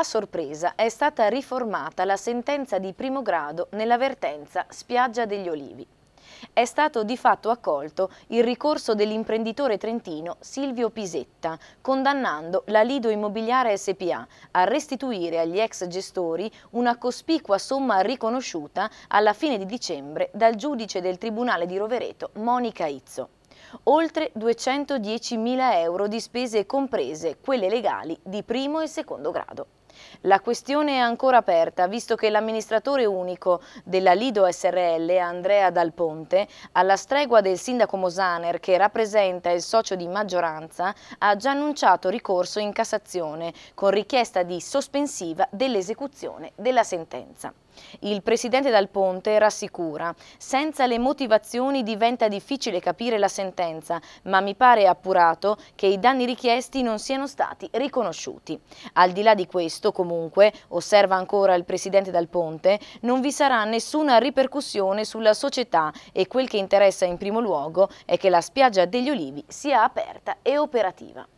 A sorpresa è stata riformata la sentenza di primo grado nell'avvertenza Spiaggia degli Olivi. È stato di fatto accolto il ricorso dell'imprenditore trentino Silvio Pisetta, condannando la Lido Immobiliare SPA a restituire agli ex gestori una cospicua somma riconosciuta alla fine di dicembre dal giudice del Tribunale di Rovereto Monica Izzo. Oltre 210.000 euro di spese comprese, quelle legali di primo e secondo grado. La questione è ancora aperta, visto che l'amministratore unico della Lido SRL, Andrea Dal Ponte, alla stregua del sindaco Mosaner, che rappresenta il socio di maggioranza, ha già annunciato ricorso in Cassazione, con richiesta di sospensiva dell'esecuzione della sentenza. Il presidente Dal Ponte rassicura, senza le motivazioni diventa difficile capire la sentenza, ma mi pare appurato che i danni richiesti non siano stati riconosciuti. Al di là di questo, questo comunque, osserva ancora il Presidente Dal Ponte, non vi sarà nessuna ripercussione sulla società e quel che interessa in primo luogo è che la spiaggia degli Olivi sia aperta e operativa.